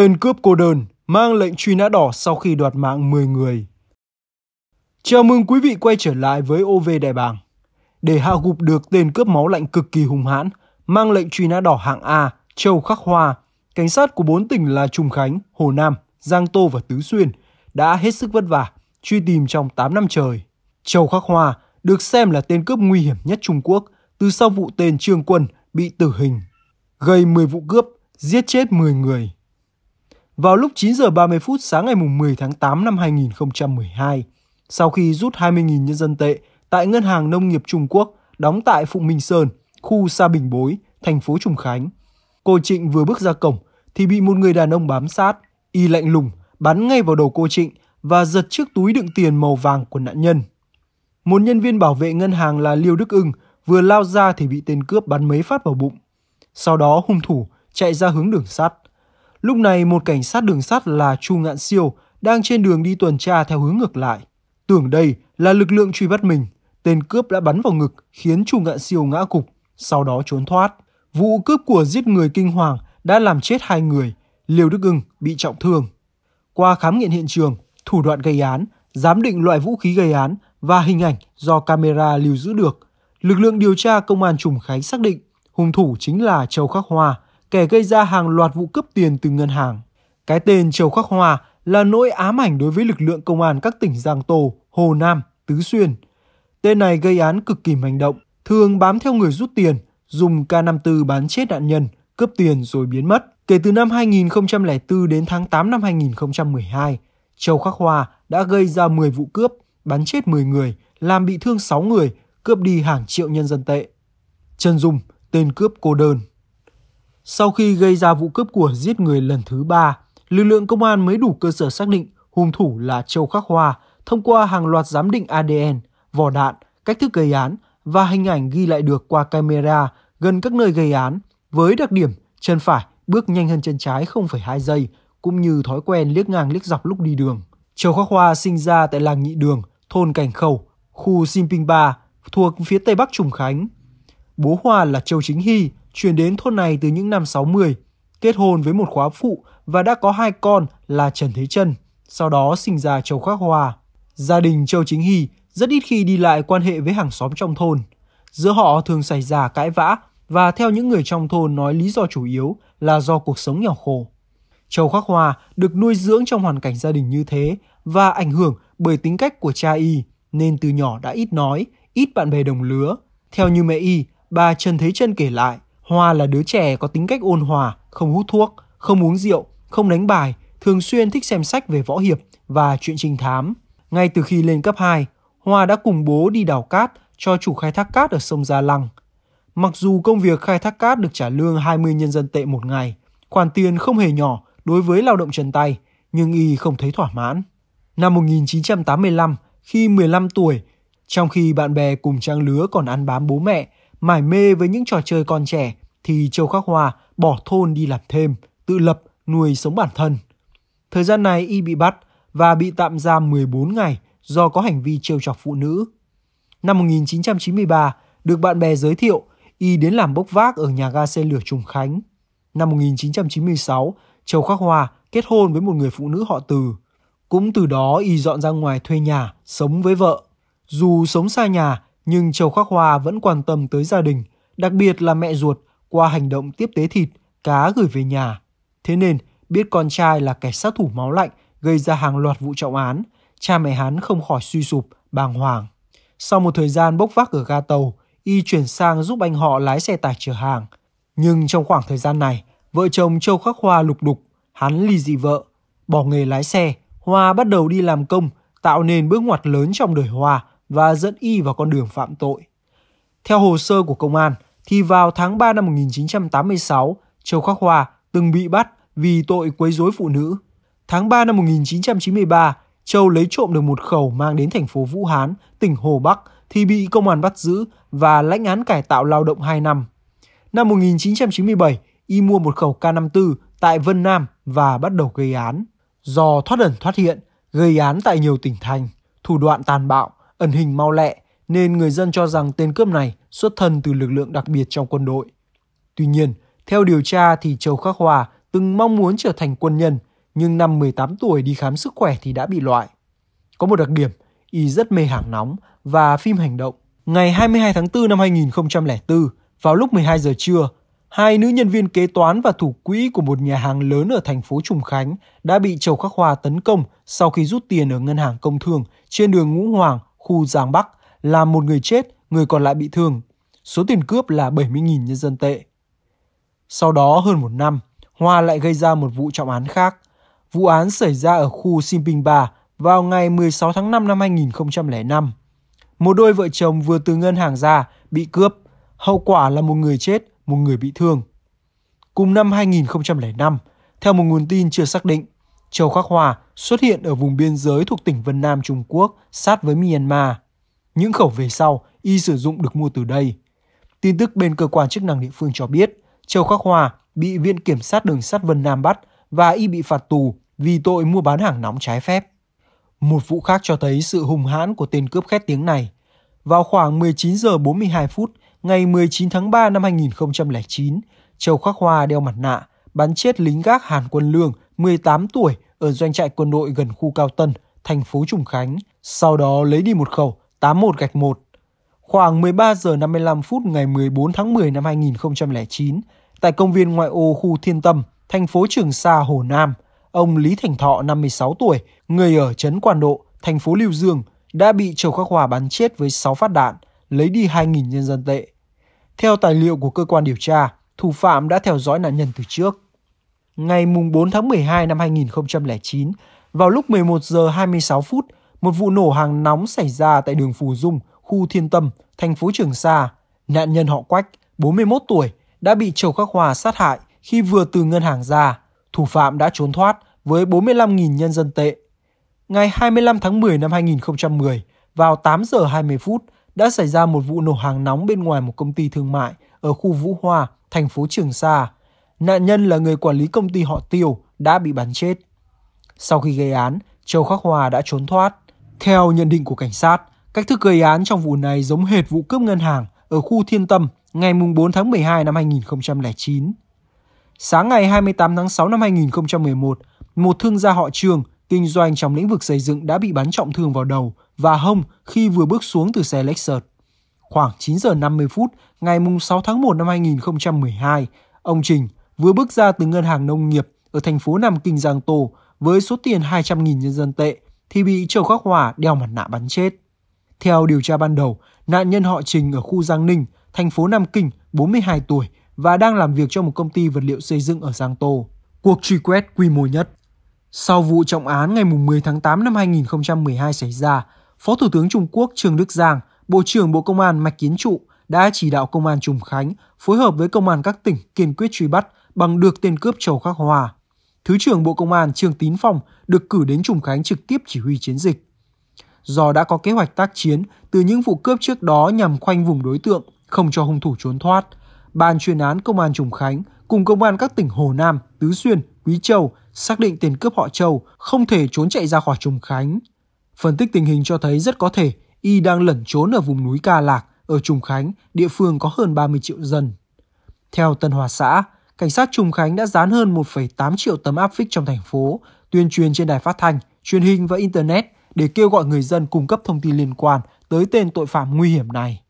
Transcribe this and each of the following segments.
tên cướp cô đơn mang lệnh truy nã đỏ sau khi đoạt mạng 10 người. Chào mừng quý vị quay trở lại với OV Đại Bàng. Để hạ gục được tên cướp máu lạnh cực kỳ hung hãn, mang lệnh truy nã đỏ hạng A, Châu Khắc Hoa, cảnh sát của bốn tỉnh là Trùng Khánh, Hồ Nam, Giang Tô và Tứ Xuyên đã hết sức vất vả truy tìm trong 8 năm trời. Châu Khắc Hoa được xem là tên cướp nguy hiểm nhất Trung Quốc từ sau vụ tên Trương Quân bị tử hình, gây 10 vụ cướp, giết chết 10 người vào lúc 9 giờ 30 phút sáng ngày 10 tháng 8 năm 2012, sau khi rút 20.000 nhân dân tệ tại Ngân hàng Nông nghiệp Trung Quốc đóng tại Phụng Minh Sơn, khu Sa Bình Bối, thành phố Trùng Khánh. Cô Trịnh vừa bước ra cổng thì bị một người đàn ông bám sát, y lạnh lùng, bắn ngay vào đầu cô Trịnh và giật chiếc túi đựng tiền màu vàng của nạn nhân. Một nhân viên bảo vệ ngân hàng là Liêu Đức Ưng vừa lao ra thì bị tên cướp bắn mấy phát vào bụng. Sau đó hung thủ chạy ra hướng đường sắt. Lúc này một cảnh sát đường sắt là Chu Ngạn Siêu đang trên đường đi tuần tra theo hướng ngược lại. Tưởng đây là lực lượng truy bắt mình, tên cướp đã bắn vào ngực khiến Chu Ngạn Siêu ngã cục, sau đó trốn thoát. Vụ cướp của giết người kinh hoàng đã làm chết hai người, Liêu Đức Ưng bị trọng thương. Qua khám nghiệm hiện trường, thủ đoạn gây án, giám định loại vũ khí gây án và hình ảnh do camera lưu giữ được, lực lượng điều tra công an Trùng Khánh xác định hung thủ chính là Châu Khắc Hoa, kẻ gây ra hàng loạt vụ cướp tiền từ ngân hàng. Cái tên Châu Khắc Hòa là nỗi ám ảnh đối với lực lượng công an các tỉnh Giang Tô, Hồ Nam, Tứ Xuyên. Tên này gây án cực kỳ manh động, thường bám theo người rút tiền, dùng K54 bán chết nạn nhân, cướp tiền rồi biến mất. Kể từ năm 2004 đến tháng 8 năm 2012, Châu Khắc Hoa đã gây ra 10 vụ cướp, bắn chết 10 người, làm bị thương 6 người, cướp đi hàng triệu nhân dân tệ. Trần Dung, tên cướp cô đơn. Sau khi gây ra vụ cướp của giết người lần thứ ba, lực lượng công an mới đủ cơ sở xác định hung thủ là Châu Khắc Hoa thông qua hàng loạt giám định ADN, vỏ đạn, cách thức gây án và hình ảnh ghi lại được qua camera gần các nơi gây án với đặc điểm chân phải bước nhanh hơn chân trái 0,2 giây cũng như thói quen liếc ngang liếc dọc lúc đi đường. Châu Khắc Hoa sinh ra tại làng Nhị Đường, thôn Cảnh Khẩu, khu Simping Ba, thuộc phía Tây Bắc Trùng Khánh. Bố Hoa là Châu Chính Hy, chuyển đến thôn này từ những năm 60, kết hôn với một khóa phụ và đã có hai con là Trần Thế Trân, sau đó sinh ra Châu Khắc Hòa. Gia đình Châu Chính Hy rất ít khi đi lại quan hệ với hàng xóm trong thôn. Giữa họ thường xảy ra cãi vã và theo những người trong thôn nói lý do chủ yếu là do cuộc sống nghèo khổ. Châu Khắc Hòa được nuôi dưỡng trong hoàn cảnh gia đình như thế và ảnh hưởng bởi tính cách của cha y nên từ nhỏ đã ít nói, ít bạn bè đồng lứa. Theo như mẹ y, bà Trần Thế Trân kể lại, Hoa là đứa trẻ có tính cách ôn hòa, không hút thuốc, không uống rượu, không đánh bài, thường xuyên thích xem sách về võ hiệp và chuyện trinh thám. Ngay từ khi lên cấp 2, Hoa đã cùng bố đi đào cát cho chủ khai thác cát ở sông Gia Lăng. Mặc dù công việc khai thác cát được trả lương 20 nhân dân tệ một ngày, khoản tiền không hề nhỏ đối với lao động chân tay, nhưng y không thấy thỏa mãn. Năm 1985, khi 15 tuổi, trong khi bạn bè cùng trang lứa còn ăn bám bố mẹ, mải mê với những trò chơi con trẻ thì Châu Khắc Hòa bỏ thôn đi làm thêm, tự lập, nuôi sống bản thân. Thời gian này y bị bắt và bị tạm giam 14 ngày do có hành vi trêu chọc phụ nữ. Năm 1993, được bạn bè giới thiệu, y đến làm bốc vác ở nhà ga xe lửa Trùng Khánh. Năm 1996, Châu Khắc Hòa kết hôn với một người phụ nữ họ Từ. Cũng từ đó y dọn ra ngoài thuê nhà, sống với vợ. Dù sống xa nhà, nhưng Châu Khắc Hòa vẫn quan tâm tới gia đình, đặc biệt là mẹ ruột qua hành động tiếp tế thịt, cá gửi về nhà. Thế nên, biết con trai là kẻ sát thủ máu lạnh gây ra hàng loạt vụ trọng án, cha mẹ hắn không khỏi suy sụp, bàng hoàng. Sau một thời gian bốc vác ở ga tàu, y chuyển sang giúp anh họ lái xe tải chở hàng. Nhưng trong khoảng thời gian này, vợ chồng Châu Khắc Hoa lục đục, hắn ly dị vợ, bỏ nghề lái xe, Hoa bắt đầu đi làm công, tạo nên bước ngoặt lớn trong đời Hoa và dẫn y vào con đường phạm tội. Theo hồ sơ của công an, thì vào tháng 3 năm 1986, Châu Khắc Hoa từng bị bắt vì tội quấy rối phụ nữ. Tháng 3 năm 1993, Châu lấy trộm được một khẩu mang đến thành phố Vũ Hán, tỉnh Hồ Bắc thì bị công an bắt giữ và lãnh án cải tạo lao động 2 năm. Năm 1997, y mua một khẩu K54 tại Vân Nam và bắt đầu gây án. Do thoát ẩn thoát hiện, gây án tại nhiều tỉnh thành, thủ đoạn tàn bạo, ẩn hình mau lẹ nên người dân cho rằng tên cướp này xuất thân từ lực lượng đặc biệt trong quân đội. Tuy nhiên, theo điều tra thì Châu Khắc Hòa từng mong muốn trở thành quân nhân, nhưng năm 18 tuổi đi khám sức khỏe thì đã bị loại. Có một đặc điểm, y rất mê hàng nóng và phim hành động. Ngày 22 tháng 4 năm 2004, vào lúc 12 giờ trưa, hai nữ nhân viên kế toán và thủ quỹ của một nhà hàng lớn ở thành phố Trùng Khánh đã bị Châu Khắc Hòa tấn công sau khi rút tiền ở ngân hàng công thương trên đường Ngũ Hoàng, khu Giang Bắc, làm một người chết, người còn lại bị thương. Số tiền cướp là 70.000 nhân dân tệ. Sau đó hơn một năm, Hoa lại gây ra một vụ trọng án khác. Vụ án xảy ra ở khu Simpingba vào ngày 16 tháng 5 năm 2005. Một đôi vợ chồng vừa từ ngân hàng ra bị cướp, hậu quả là một người chết, một người bị thương. Cùng năm 2005, theo một nguồn tin chưa xác định, Châu Khắc Hòa xuất hiện ở vùng biên giới thuộc tỉnh Vân Nam Trung Quốc sát với Myanmar. Những khẩu về sau, y sử dụng được mua từ đây. Tin tức bên cơ quan chức năng địa phương cho biết, Châu Khắc Hòa bị Viện Kiểm sát Đường sắt Vân Nam bắt và y bị phạt tù vì tội mua bán hàng nóng trái phép. Một vụ khác cho thấy sự hùng hãn của tên cướp khét tiếng này. Vào khoảng 19 giờ 42 phút ngày 19 tháng 3 năm 2009, Châu Khắc hòa đeo mặt nạ, bắn chết lính gác Hàn Quân Lương, 18 tuổi, ở doanh trại quân đội gần khu Cao Tân, thành phố Trùng Khánh, sau đó lấy đi một khẩu 81 gạch 1. Khoảng 13 giờ 55 phút ngày 14 tháng 10 năm 2009, tại công viên ngoại ô khu Thiên Tâm, thành phố Trường Sa, Hồ Nam, ông Lý Thành Thọ 56 tuổi, người ở trấn Quan Độ, thành phố Lưu Dương, đã bị Châu Khắc Hòa bắn chết với 6 phát đạn, lấy đi 2.000 nhân dân tệ. Theo tài liệu của cơ quan điều tra, thủ phạm đã theo dõi nạn nhân từ trước. Ngày 4 tháng 12 năm 2009, vào lúc 11 giờ 26 phút, một vụ nổ hàng nóng xảy ra tại đường Phù Dung, khu Thiên Tâm, thành phố Trường Sa. Nạn nhân họ Quách, 41 tuổi, đã bị Châu Khắc Hòa sát hại khi vừa từ ngân hàng ra. Thủ phạm đã trốn thoát với 45.000 nhân dân tệ. Ngày 25 tháng 10 năm 2010, vào 8 giờ 20 phút, đã xảy ra một vụ nổ hàng nóng bên ngoài một công ty thương mại ở khu Vũ Hoa, thành phố Trường Sa. Nạn nhân là người quản lý công ty họ Tiêu đã bị bắn chết. Sau khi gây án, Châu Khắc Hòa đã trốn thoát. Theo nhận định của cảnh sát, cách thức gây án trong vụ này giống hệt vụ cướp ngân hàng ở khu Thiên Tâm ngày 4 tháng 12 năm 2009. Sáng ngày 28 tháng 6 năm 2011, một thương gia họ Trường kinh doanh trong lĩnh vực xây dựng đã bị bắn trọng thương vào đầu và hông khi vừa bước xuống từ xe Lexus. Khoảng 9 giờ 50 phút ngày 6 tháng 1 năm 2012, ông Trình vừa bước ra từ ngân hàng nông nghiệp ở thành phố Nam Kinh Giang Tô với số tiền 200.000 nhân dân tệ thì bị Châu Khắc Hòa đeo mặt nạ bắn chết. Theo điều tra ban đầu, nạn nhân họ Trình ở khu Giang Ninh, thành phố Nam Kinh, 42 tuổi và đang làm việc cho một công ty vật liệu xây dựng ở Giang Tô. Cuộc truy quét quy mô nhất Sau vụ trọng án ngày 10 tháng 8 năm 2012 xảy ra, Phó Thủ tướng Trung Quốc Trương Đức Giang, Bộ trưởng Bộ Công an Mạch Kiến Trụ đã chỉ đạo Công an Trùng Khánh phối hợp với Công an các tỉnh kiên quyết truy bắt bằng được tên cướp Châu Khắc Hòa Thứ trưởng Bộ Công an Trương Tín Phong được cử đến Trùng Khánh trực tiếp chỉ huy chiến dịch. Do đã có kế hoạch tác chiến từ những vụ cướp trước đó nhằm khoanh vùng đối tượng, không cho hung thủ trốn thoát, Ban chuyên án Công an Trùng Khánh cùng Công an các tỉnh Hồ Nam, Tứ Xuyên, Quý Châu xác định tiền cướp họ Châu không thể trốn chạy ra khỏi Trùng Khánh. Phân tích tình hình cho thấy rất có thể y đang lẩn trốn ở vùng núi Ca Lạc ở Trùng Khánh, địa phương có hơn 30 triệu dân. Theo Tân Hòa xã, cảnh sát Trùng Khánh đã dán hơn 1,8 triệu tấm áp phích trong thành phố, tuyên truyền trên đài phát thanh, truyền hình và Internet để kêu gọi người dân cung cấp thông tin liên quan tới tên tội phạm nguy hiểm này.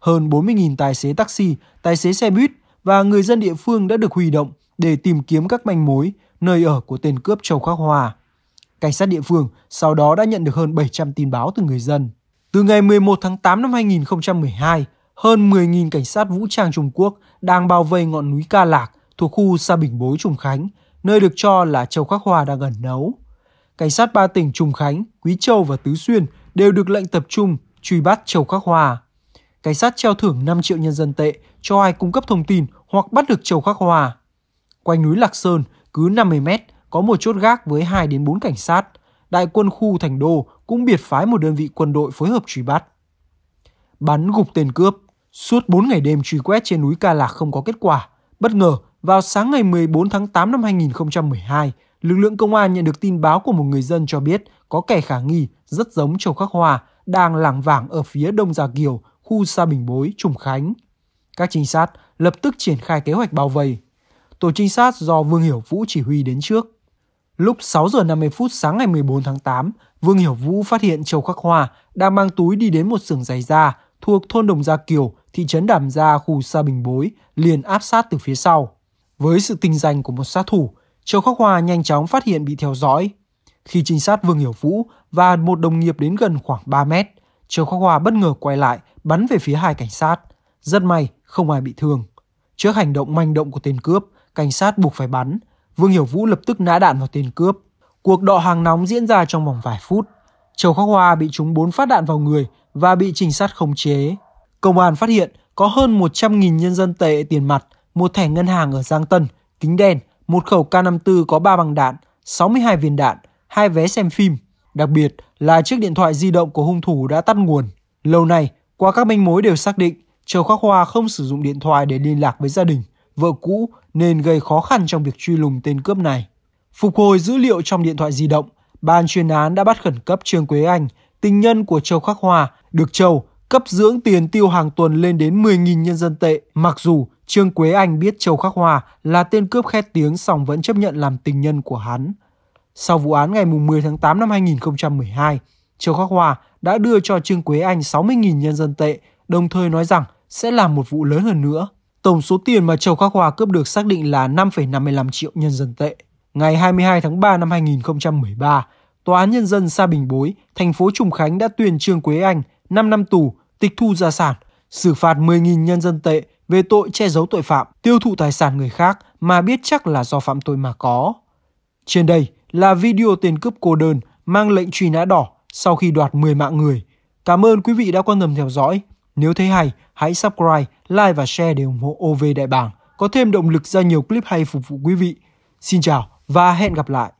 Hơn 40.000 tài xế taxi, tài xế xe buýt và người dân địa phương đã được huy động để tìm kiếm các manh mối nơi ở của tên cướp Châu Khắc Hòa. Cảnh sát địa phương sau đó đã nhận được hơn 700 tin báo từ người dân. Từ ngày 11 tháng 8 năm 2012, hơn 10.000 cảnh sát vũ trang Trung Quốc đang bao vây ngọn núi Ca Lạc thuộc khu Sa Bình Bối Trùng Khánh, nơi được cho là Châu Khắc Hoa đang ẩn nấu. Cảnh sát ba tỉnh Trùng Khánh, Quý Châu và Tứ Xuyên đều được lệnh tập trung truy bắt Châu Khắc Hoa. Cảnh sát treo thưởng 5 triệu nhân dân tệ cho ai cung cấp thông tin hoặc bắt được Châu Khắc Hoa. Quanh núi Lạc Sơn, cứ 50 mét có một chốt gác với 2 đến 4 cảnh sát. Đại quân khu Thành Đô cũng biệt phái một đơn vị quân đội phối hợp truy bắt. Bắn gục tên cướp, suốt 4 ngày đêm truy quét trên núi Ca Lạc không có kết quả. Bất ngờ, vào sáng ngày 14 tháng 8 năm 2012, lực lượng công an nhận được tin báo của một người dân cho biết có kẻ khả nghi rất giống Châu Khắc Hòa đang lảng vảng ở phía Đông gia Kiều, khu Sa Bình Bối, Trùng Khánh. Các trinh sát lập tức triển khai kế hoạch bao vây. Tổ trinh sát do Vương Hiểu Vũ chỉ huy đến trước. Lúc 6 giờ 50 phút sáng ngày 14 tháng 8, Vương Hiểu Vũ phát hiện Châu Khắc Hoa đang mang túi đi đến một xưởng giày da thuộc thôn Đồng Gia Kiều, thị trấn Đàm Gia, khu Sa Bình Bối, liền áp sát từ phía sau. Với sự tinh danh của một sát thủ, Châu Khắc Hoa nhanh chóng phát hiện bị theo dõi. Khi trinh sát Vương Hiểu Vũ và một đồng nghiệp đến gần khoảng 3 mét, Châu Khắc Hoa bất ngờ quay lại, bắn về phía hai cảnh sát. Rất may, không ai bị thương. Trước hành động manh động của tên cướp, cảnh sát buộc phải bắn. Vương Hiểu Vũ lập tức nã đạn vào tên cướp. Cuộc đọ hàng nóng diễn ra trong vòng vài phút. Châu Khắc Hoa bị trúng 4 phát đạn vào người và bị trinh sát khống chế. Công an phát hiện có hơn 100.000 nhân dân tệ tiền mặt – một thẻ ngân hàng ở Giang Tân, kính đen, một khẩu K54 có 3 bằng đạn, 62 viên đạn, hai vé xem phim. Đặc biệt là chiếc điện thoại di động của hung thủ đã tắt nguồn. Lâu nay, qua các manh mối đều xác định Châu Khắc Hoa không sử dụng điện thoại để liên lạc với gia đình, vợ cũ nên gây khó khăn trong việc truy lùng tên cướp này. Phục hồi dữ liệu trong điện thoại di động, ban chuyên án đã bắt khẩn cấp Trương Quế Anh, tình nhân của Châu Khắc Hoa, được Châu cấp dưỡng tiền tiêu hàng tuần lên đến 10.000 nhân dân tệ, mặc dù Trương Quế Anh biết Châu Khắc Hoa là tên cướp khét tiếng song vẫn chấp nhận làm tình nhân của hắn. Sau vụ án ngày 10 tháng 8 năm 2012, Châu Khắc Hoa đã đưa cho Trương Quế Anh 60.000 nhân dân tệ, đồng thời nói rằng sẽ làm một vụ lớn hơn nữa. Tổng số tiền mà Châu Khắc Hoa cướp được xác định là 5,55 triệu nhân dân tệ. Ngày 22 tháng 3 năm 2013, Tòa án Nhân dân Sa Bình Bối, thành phố Trùng Khánh đã tuyên Trương Quế Anh 5 năm tù, tịch thu gia sản, xử phạt 10.000 nhân dân tệ về tội che giấu tội phạm, tiêu thụ tài sản người khác mà biết chắc là do phạm tội mà có. Trên đây là video tiền cướp cô đơn mang lệnh truy nã đỏ sau khi đoạt 10 mạng người. Cảm ơn quý vị đã quan tâm theo dõi. Nếu thấy hay, hãy subscribe, like và share để ủng hộ OV Đại Bảng, có thêm động lực ra nhiều clip hay phục vụ quý vị. Xin chào và hẹn gặp lại!